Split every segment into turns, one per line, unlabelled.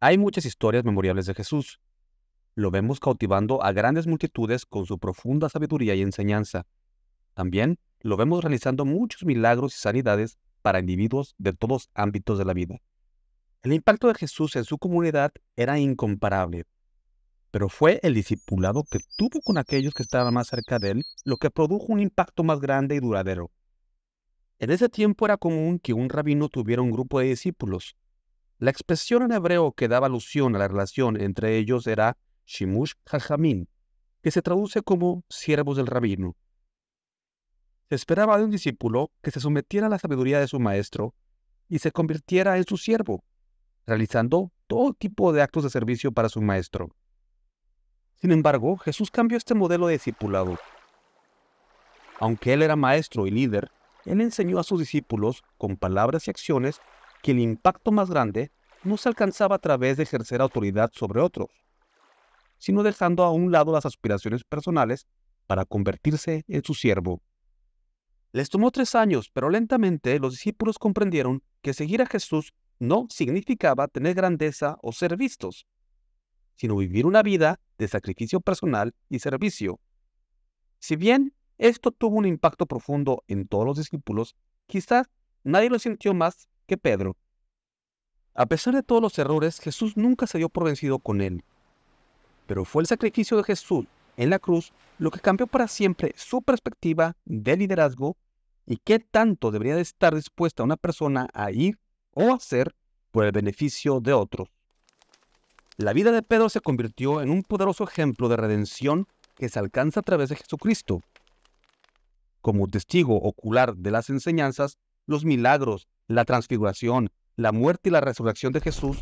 Hay muchas historias memorables de Jesús. Lo vemos cautivando a grandes multitudes con su profunda sabiduría y enseñanza. También lo vemos realizando muchos milagros y sanidades para individuos de todos ámbitos de la vida. El impacto de Jesús en su comunidad era incomparable, pero fue el discipulado que tuvo con aquellos que estaban más cerca de él lo que produjo un impacto más grande y duradero. En ese tiempo era común que un rabino tuviera un grupo de discípulos, la expresión en hebreo que daba alusión a la relación entre ellos era Shimush Hajamín, que se traduce como siervos del rabino. Se esperaba de un discípulo que se sometiera a la sabiduría de su maestro y se convirtiera en su siervo, realizando todo tipo de actos de servicio para su maestro. Sin embargo, Jesús cambió este modelo de discipulado. Aunque él era maestro y líder, él enseñó a sus discípulos, con palabras y acciones, que el impacto más grande no se alcanzaba a través de ejercer autoridad sobre otros, sino dejando a un lado las aspiraciones personales para convertirse en su siervo. Les tomó tres años, pero lentamente los discípulos comprendieron que seguir a Jesús no significaba tener grandeza o ser vistos, sino vivir una vida de sacrificio personal y servicio. Si bien esto tuvo un impacto profundo en todos los discípulos, quizás nadie lo sintió más que Pedro. A pesar de todos los errores, Jesús nunca se dio por vencido con él. Pero fue el sacrificio de Jesús en la cruz lo que cambió para siempre su perspectiva de liderazgo y qué tanto debería estar dispuesta una persona a ir o hacer por el beneficio de otros. La vida de Pedro se convirtió en un poderoso ejemplo de redención que se alcanza a través de Jesucristo. Como testigo ocular de las enseñanzas, los milagros la transfiguración, la muerte y la resurrección de Jesús,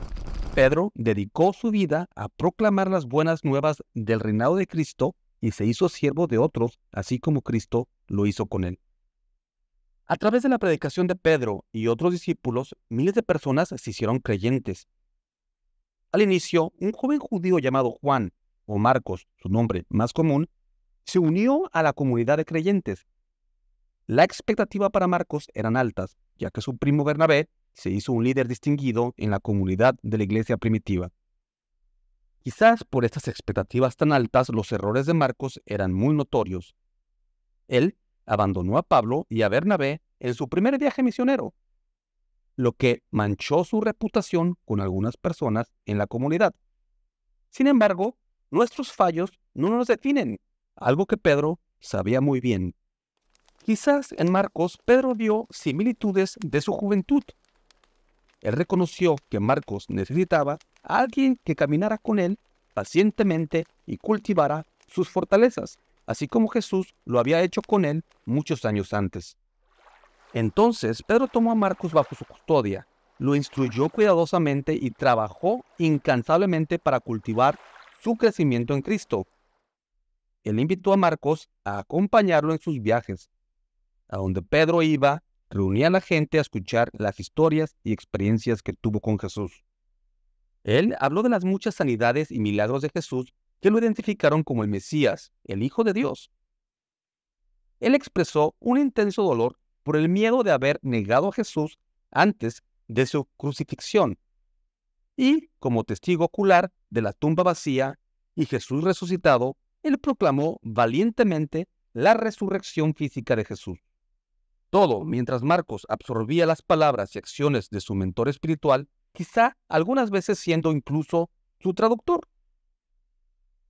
Pedro dedicó su vida a proclamar las buenas nuevas del reinado de Cristo y se hizo siervo de otros, así como Cristo lo hizo con él. A través de la predicación de Pedro y otros discípulos, miles de personas se hicieron creyentes. Al inicio, un joven judío llamado Juan, o Marcos, su nombre más común, se unió a la comunidad de creyentes, la expectativa para Marcos eran altas, ya que su primo Bernabé se hizo un líder distinguido en la comunidad de la iglesia primitiva. Quizás por estas expectativas tan altas los errores de Marcos eran muy notorios. Él abandonó a Pablo y a Bernabé en su primer viaje misionero, lo que manchó su reputación con algunas personas en la comunidad. Sin embargo, nuestros fallos no nos definen, algo que Pedro sabía muy bien. Quizás en Marcos Pedro vio similitudes de su juventud. Él reconoció que Marcos necesitaba a alguien que caminara con él pacientemente y cultivara sus fortalezas, así como Jesús lo había hecho con él muchos años antes. Entonces Pedro tomó a Marcos bajo su custodia, lo instruyó cuidadosamente y trabajó incansablemente para cultivar su crecimiento en Cristo. Él invitó a Marcos a acompañarlo en sus viajes, a donde Pedro iba, reunía a la gente a escuchar las historias y experiencias que tuvo con Jesús. Él habló de las muchas sanidades y milagros de Jesús que lo identificaron como el Mesías, el Hijo de Dios. Él expresó un intenso dolor por el miedo de haber negado a Jesús antes de su crucifixión. Y, como testigo ocular de la tumba vacía y Jesús resucitado, él proclamó valientemente la resurrección física de Jesús. Todo mientras Marcos absorbía las palabras y acciones de su mentor espiritual, quizá algunas veces siendo incluso su traductor.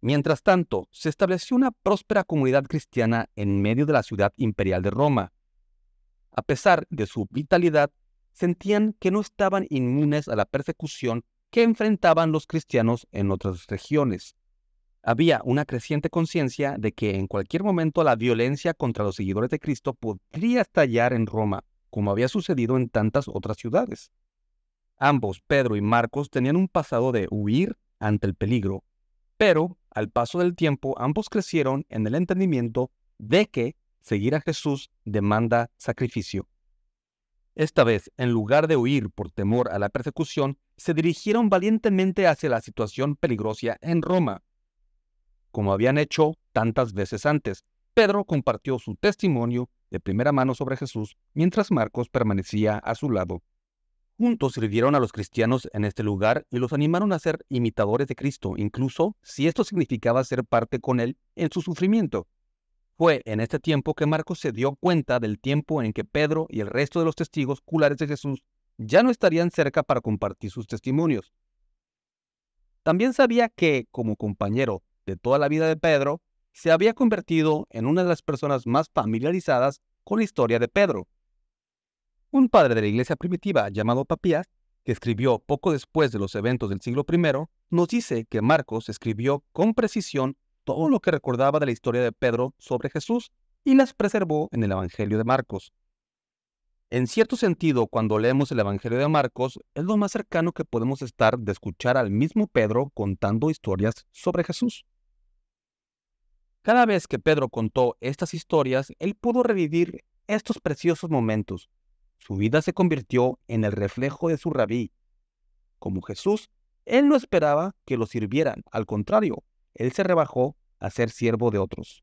Mientras tanto, se estableció una próspera comunidad cristiana en medio de la ciudad imperial de Roma. A pesar de su vitalidad, sentían que no estaban inmunes a la persecución que enfrentaban los cristianos en otras regiones había una creciente conciencia de que en cualquier momento la violencia contra los seguidores de Cristo podría estallar en Roma, como había sucedido en tantas otras ciudades. Ambos, Pedro y Marcos, tenían un pasado de huir ante el peligro, pero al paso del tiempo ambos crecieron en el entendimiento de que seguir a Jesús demanda sacrificio. Esta vez, en lugar de huir por temor a la persecución, se dirigieron valientemente hacia la situación peligrosa en Roma como habían hecho tantas veces antes. Pedro compartió su testimonio de primera mano sobre Jesús mientras Marcos permanecía a su lado. Juntos sirvieron a los cristianos en este lugar y los animaron a ser imitadores de Cristo, incluso si esto significaba ser parte con Él en su sufrimiento. Fue en este tiempo que Marcos se dio cuenta del tiempo en que Pedro y el resto de los testigos culares de Jesús ya no estarían cerca para compartir sus testimonios. También sabía que, como compañero de toda la vida de Pedro, se había convertido en una de las personas más familiarizadas con la historia de Pedro. Un padre de la iglesia primitiva llamado Papías, que escribió poco después de los eventos del siglo I, nos dice que Marcos escribió con precisión todo lo que recordaba de la historia de Pedro sobre Jesús y las preservó en el Evangelio de Marcos. En cierto sentido, cuando leemos el Evangelio de Marcos, es lo más cercano que podemos estar de escuchar al mismo Pedro contando historias sobre Jesús. Cada vez que Pedro contó estas historias, él pudo revivir estos preciosos momentos. Su vida se convirtió en el reflejo de su rabí. Como Jesús, él no esperaba que lo sirvieran, al contrario, él se rebajó a ser siervo de otros.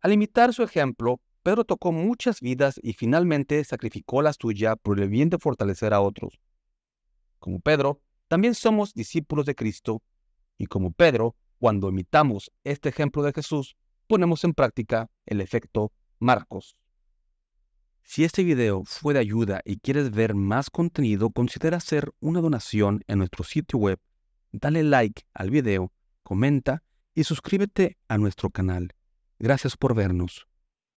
Al imitar su ejemplo, Pedro tocó muchas vidas y finalmente sacrificó la suya por el bien de fortalecer a otros. Como Pedro, también somos discípulos de Cristo, y como Pedro, cuando imitamos este ejemplo de Jesús, ponemos en práctica el efecto Marcos. Si este video fue de ayuda y quieres ver más contenido, considera hacer una donación en nuestro sitio web. Dale like al video, comenta y suscríbete a nuestro canal. Gracias por vernos.